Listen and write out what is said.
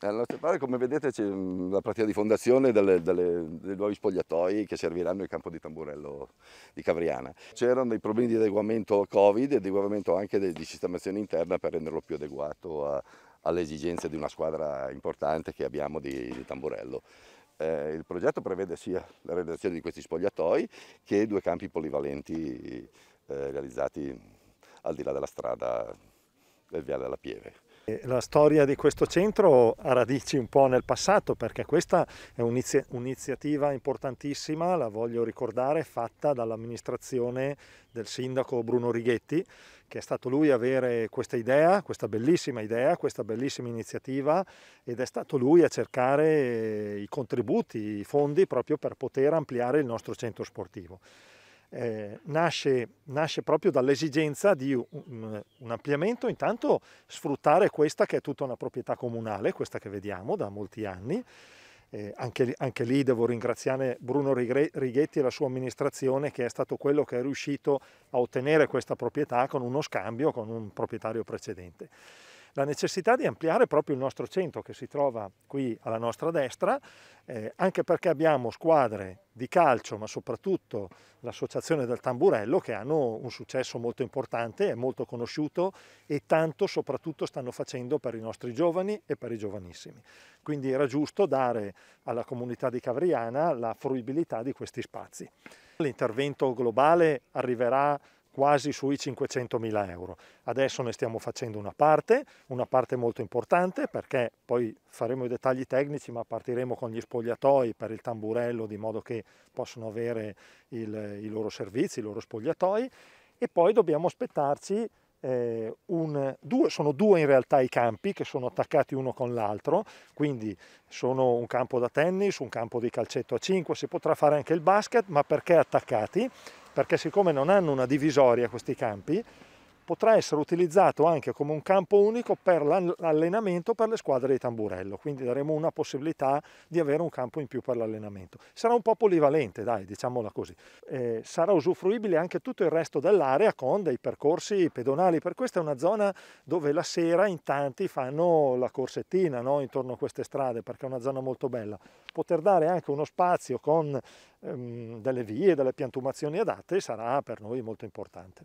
Eh, Alla Ceppare, come vedete, c'è mm, la pratica di fondazione delle, delle, dei nuovi spogliatoi che serviranno il campo di tamburello di Cavriana. C'erano dei problemi di adeguamento Covid e di adeguamento anche di, di sistemazione interna per renderlo più adeguato a, alle esigenze di una squadra importante che abbiamo di, di tamburello. Eh, il progetto prevede sia la realizzazione di questi spogliatoi che due campi polivalenti eh, realizzati al di là della strada del Viale della Pieve. Eh, la storia di questo centro ha radici un po' nel passato perché questa è un'iniziativa importantissima, la voglio ricordare, fatta dall'amministrazione del sindaco Bruno Righetti, che è stato lui a avere questa idea, questa bellissima idea, questa bellissima iniziativa ed è stato lui a cercare eh, i contributi, i fondi proprio per poter ampliare il nostro centro sportivo eh, nasce, nasce, proprio dall'esigenza di un, un, ampliamento, intanto sfruttare questa che è tutta una proprietà comunale, questa che vediamo da molti anni. Eh, anche, anche, lì devo ringraziare Bruno Righetti e la sua amministrazione che è stato quello che è riuscito a ottenere questa proprietà con uno scambio con un proprietario precedente la necessità di ampliare proprio il nostro centro che si trova qui alla nostra destra, eh, anche perché abbiamo squadre di calcio, ma soprattutto l'associazione del tamburello che hanno un successo molto importante, è molto conosciuto e tanto soprattutto stanno facendo per i nostri giovani e per i giovanissimi. Quindi era giusto dare alla comunità di Cavriana la fruibilità di questi spazi. L'intervento globale arriverà quasi sui 500.000 euro. Adesso ne stiamo facendo una parte, una parte molto importante perché poi faremo i dettagli tecnici ma partiremo con gli spogliatoi per il tamburello di modo che possano avere il, i loro servizi, i loro spogliatoi e poi dobbiamo aspettarci eh, un, due, sono due in realtà i campi che sono attaccati uno con l'altro, quindi sono un campo da tennis, un campo di calcetto a 5, si potrà fare anche il basket, ma perché attaccati? perché siccome non hanno una divisoria questi campi, potrà essere utilizzato anche come un campo unico per l'allenamento per le squadre di tamburello, quindi daremo una possibilità di avere un campo in più per l'allenamento. Sarà un po' polivalente, dai, diciamola così. Eh, sarà usufruibile anche tutto il resto dell'area con dei percorsi pedonali, per questa è una zona dove la sera in tanti fanno la corsettina no? intorno a queste strade, perché è una zona molto bella. Poter dare anche uno spazio con ehm, delle vie, delle piantumazioni adatte sarà per noi molto importante.